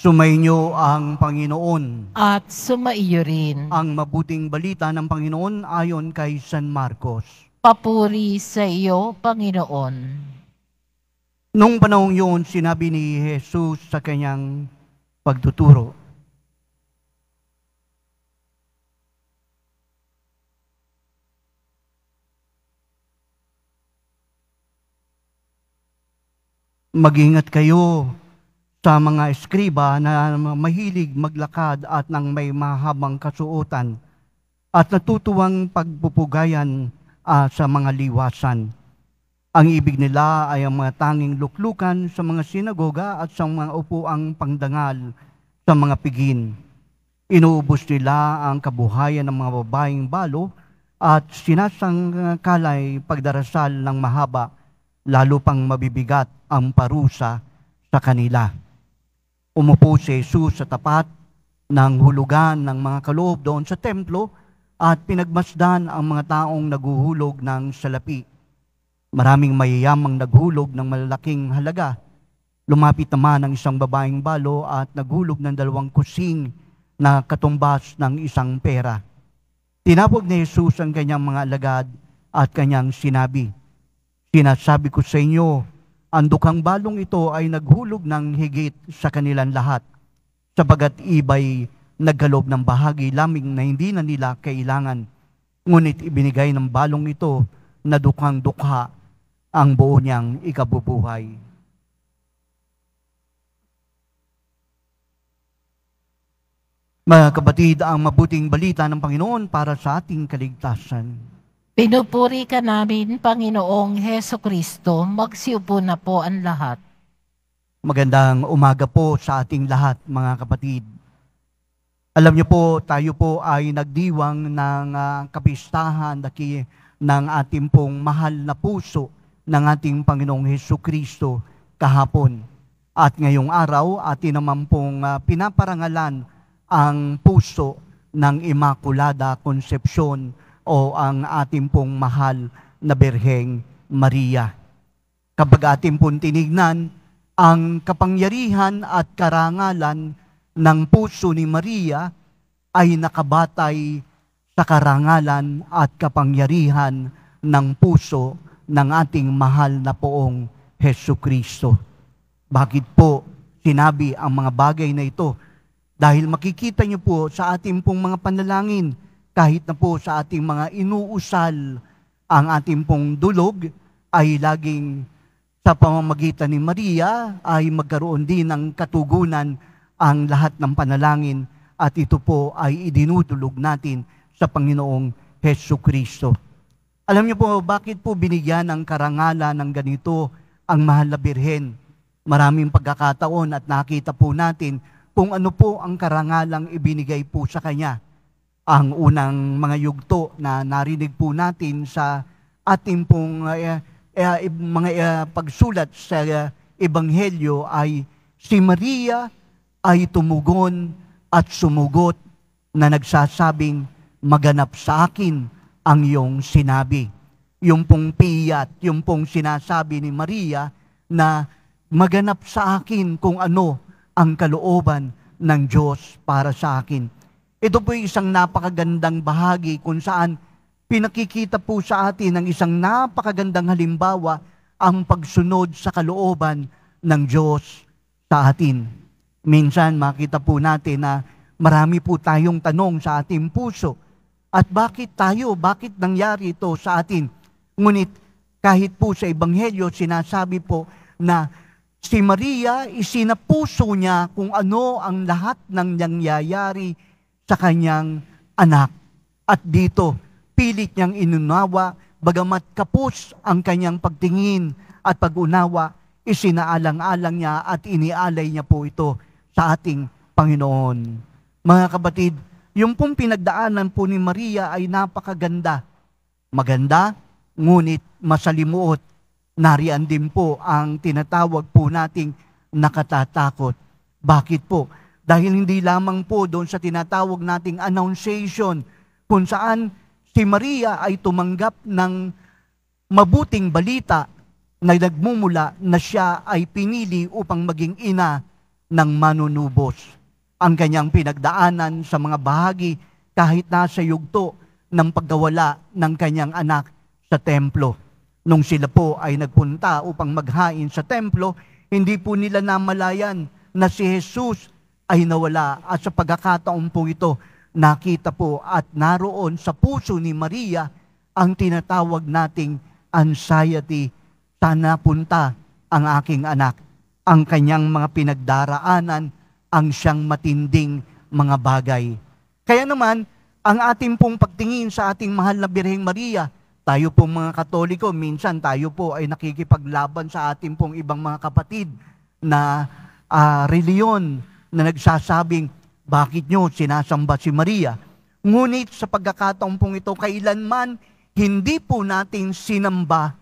Sumainyo ang Panginoon. At sumaiyo rin. Ang mabuting balita ng Panginoon ayon kay San Marcos. Papuri sa iyo, Panginoon. Nung panahong yun, sinabi ni Jesus sa kanyang pagtuturo, Mag-ingat kayo sa mga eskriba na mahilig maglakad at nang may mahabang kasuotan at natutuwang pagpupugayan uh, sa mga liwasan. Ang ibig nila ay ang mga tanging luklukan sa mga sinagoga at sa mga upuang pangdangal sa mga pigin. Inuubos nila ang kabuhayan ng mga babaeng balo at sinasangkalay pagdarasal ng mahaba, lalo pang mabibigat ang parusa sa kanila. Umupo si Jesus sa tapat ng hulugan ng mga kaloob doon sa templo at pinagmasdan ang mga taong naghuhulog ng salapi. Maraming mayayamang naghulog ng malalaking halaga. Lumapit naman ang isang babaeng balo at naghulog ng dalawang kusing na katumbas ng isang pera. Tinapog ni Jesus ang kanyang mga alagad at kanyang sinabi, Sinasabi ko sa inyo, ang dukhang balong ito ay naghulog ng higit sa kanilang lahat, sabagat iba'y nagkalob ng bahagi laming na hindi na nila kailangan. Ngunit ibinigay ng balong ito na dukhang dukha ang buo niyang ikabubuhay. Mga kapatid, ang mabuting balita ng Panginoon para sa ating kaligtasan. Pinupuri ka namin, Panginoong Heso Kristo. Magsiupo na po ang lahat. Magandang umaga po sa ating lahat, mga kapatid. Alam niyo po, tayo po ay nagdiwang ng uh, kapistahan daki ng ating pong mahal na puso ng ating Panginoong Heso Kristo kahapon. At ngayong araw, atin naman pong uh, pinaparangalan ang puso ng Immaculada Concepcion o ang ating pong mahal na Birheng Maria. Kapag ating pong tinignan ang kapangyarihan at karangalan ng puso ni Maria ay nakabatay sa karangalan at kapangyarihan ng puso ng ating mahal na poong Heso Kristo. Bakit po sinabi ang mga bagay na ito? Dahil makikita niyo po sa ating pong mga panalangin, kahit na po sa ating mga inuusal ang ating pong dulog ay laging sa pamamagitan ni Maria ay magkaroon din ng katugunan ang lahat ng panalangin at ito po ay idinudulog natin sa Panginoong Heso Kristo. Alam niyo po bakit po binigyan ng karangalan ng ganito ang mahal na birhen? Maraming pagkakataon at nakita po natin kung ano po ang karangalang ibinigay po sa kanya ang unang mga yugto na narinig po natin sa ating pong uh, uh, mga uh, pagsulat sa uh, Ebanghelyo ay si Maria ay tumugon at sumugot na nagsasabing, maganap sa akin ang iyong sinabi. Yung pong piyat, yung pong sinasabi ni Maria na maganap sa akin kung ano ang kalooban ng Diyos para sa akin. Ito po isang napakagandang bahagi kung saan pinakikita po sa atin ang isang napakagandang halimbawa ang pagsunod sa kalooban ng Diyos sa atin. Minsan makita po natin na marami po tayong tanong sa ating puso. At bakit tayo, bakit nangyari ito sa atin? Ngunit kahit po sa Ebanghelyo, sinasabi po na si Maria isinapuso niya kung ano ang lahat ng nangyayari sa kanyang anak. At dito, pilit niyang inunawa, bagamat kapos ang kanyang pagtingin at pag-unawa, isinaalang-alang niya at inialay niya po ito sa ating Panginoon. Mga kabatid, yung pong pinagdaanan po ni Maria ay napakaganda. Maganda, ngunit masalimuot. Nariyan din po ang tinatawag po nating nakatatakot. Bakit po? Dahil hindi lamang po doon sa tinatawag nating annunciation, kung saan si Maria ay tumanggap ng mabuting balita na nagmumula na siya ay pinili upang maging ina ng manunubos. Ang kanyang pinagdaanan sa mga bahagi kahit nasa yugto ng pagkawala ng kanyang anak sa templo. Nung sila po ay nagpunta upang maghain sa templo, hindi po nila namalayan na si Jesus ay nawala. At sa pagkakataon po ito, nakita po at naroon sa puso ni Maria ang tinatawag nating anxiety. Sana punta ang aking anak, ang kanyang mga pinagdaraanan, ang siyang matinding mga bagay. Kaya naman, ang ating pong pagtingin sa ating mahal na Birheng Maria, tayo pong mga Katoliko, minsan tayo po ay nakikipaglaban sa ating pong ibang mga kapatid na uh, reliyon na nagsasabing, bakit nyo sinasamba si Maria? Ngunit sa pagkakataon pong ito, kailanman hindi po natin sinamba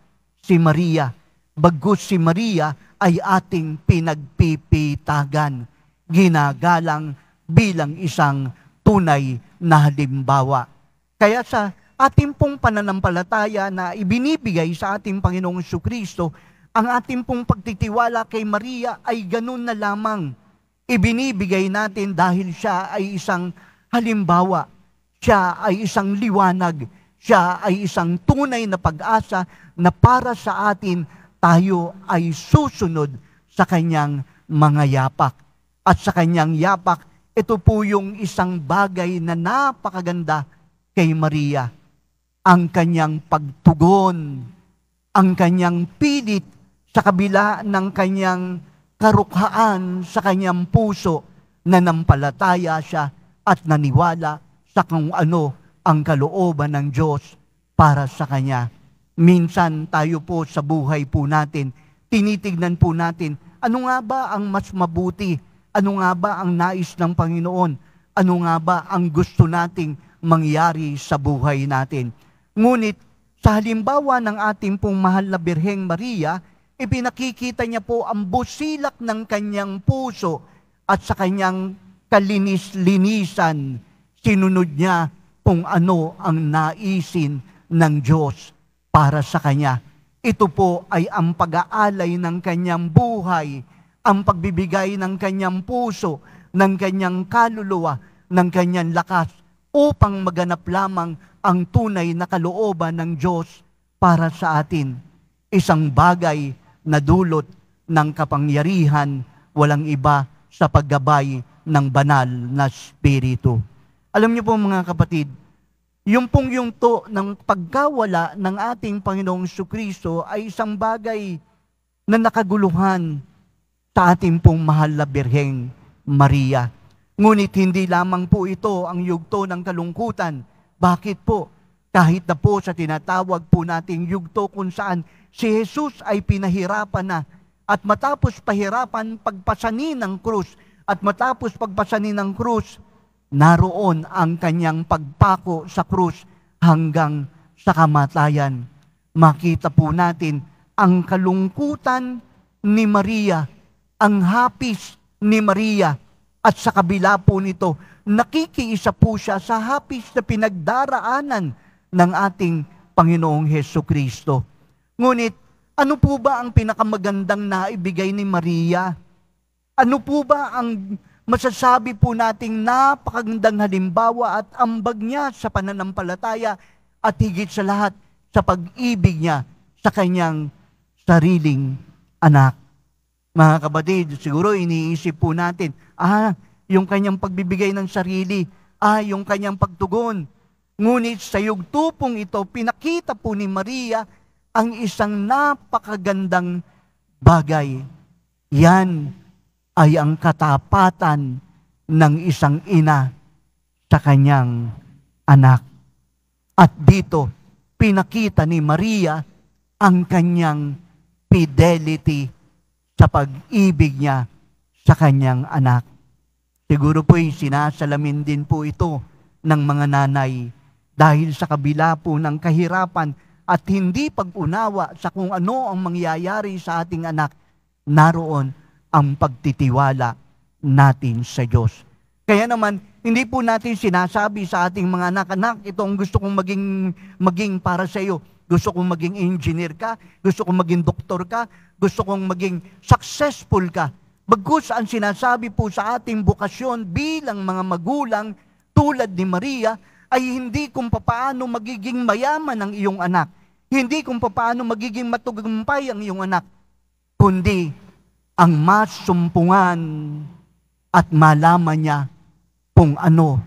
si Maria. Bagkus si Maria ay ating pinagpipitagan, ginagalang bilang isang tunay na halimbawa. Kaya sa ating pong pananampalataya na ibinibigay sa ating Panginoong Kristo, ang ating pong pagtitiwala kay Maria ay ganun na lamang ibinibigay natin dahil siya ay isang halimbawa, siya ay isang liwanag, siya ay isang tunay na pag-asa na para sa atin tayo ay susunod sa kanyang mga yapak. At sa kanyang yapak, ito po yung isang bagay na napakaganda kay Maria. Ang kanyang pagtugon, ang kanyang pilit sa kabila ng kanyang karukhaan sa kanyang puso na nampalataya siya at naniwala sa kung ano ang kalooban ng Diyos para sa kanya. Minsan tayo po sa buhay po natin, tinitignan po natin, ano nga ba ang mas mabuti? Ano nga ba ang nais ng Panginoon? Ano nga ba ang gusto nating mangyari sa buhay natin? Ngunit sa halimbawa ng ating pong mahal na Birheng Maria, ipinakikita niya po ang busilak ng kanyang puso at sa kanyang kalinis-linisan, sinunod niya kung ano ang naisin ng Diyos para sa kanya. Ito po ay ang pag-aalay ng kanyang buhay, ang pagbibigay ng kanyang puso, ng kanyang kaluluwa, ng kanyang lakas upang maganap lamang ang tunay na kalooban ng Diyos para sa atin. Isang bagay na dulot ng kapangyarihan, walang iba sa paggabay ng banal na spirito. Alam niyo po mga kapatid, yung pong yung to ng pagkawala ng ating Panginoong Kristo ay isang bagay na nakaguluhan sa ating pong mahal na Birheng Maria. Ngunit hindi lamang po ito ang yugto ng kalungkutan. Bakit po? Kahit na po sa tinatawag po nating yugto kung saan si Jesus ay pinahirapan na at matapos pahirapan, pagpasanin ng krus at matapos pagpasanin ng krus, naroon ang kanyang pagpako sa krus hanggang sa kamatayan. Makita po natin ang kalungkutan ni Maria, ang hapis ni Maria, at sa kabila po nito, nakikiisa po siya sa hapis na pinagdaraanan ng ating Panginoong Heso Kristo. Ngunit, ano po ba ang pinakamagandang naibigay ni Maria? Ano po ba ang masasabi po nating napakagandang halimbawa at ambag niya sa pananampalataya at higit sa lahat sa pag-ibig niya sa kanyang sariling anak. Mga kabatid, siguro iniisip po natin, ah, yung kanyang pagbibigay ng sarili, ah, yung kanyang pagtugon. Ngunit sa yugtupong ito, pinakita po ni Maria ang isang napakagandang bagay. Yan ay ang katapatan ng isang ina sa kanyang anak. At dito, pinakita ni Maria ang kanyang fidelity sa pag-ibig niya sa kanyang anak. Siguro po sinasalamin din po ito ng mga nanay dahil sa kabila po ng kahirapan at hindi pag-unawa sa kung ano ang mangyayari sa ating anak, naroon ang pagtitiwala natin sa Diyos. Kaya naman, hindi po natin sinasabi sa ating mga anak-anak, ito ang gusto kong maging, maging para sa iyo. Gusto kong maging engineer ka, gusto kong maging doktor ka, gusto kong maging successful ka. Bagkus ang sinasabi po sa ating bukasyon bilang mga magulang tulad ni Maria ay hindi kung papaano magiging mayaman ang iyong anak, hindi kung paano magiging matugumpay ang iyong anak, kundi ang masumpungan at malaman niya kung ano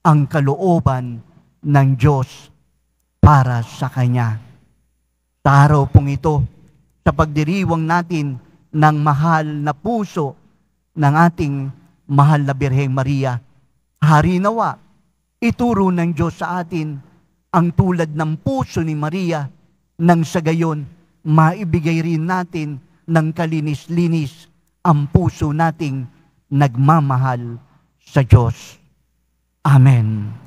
ang kalooban ng Diyos para sa Kanya. Sa araw pong ito, sa pagdiriwang natin ng mahal na puso ng ating mahal na Birheng Maria, hari nawa, ituro ng Diyos sa atin ang tulad ng puso ni Maria nang sa gayon maibigay rin natin ng kalinis-linis ang puso nating nagmamahal sa Diyos. Amen.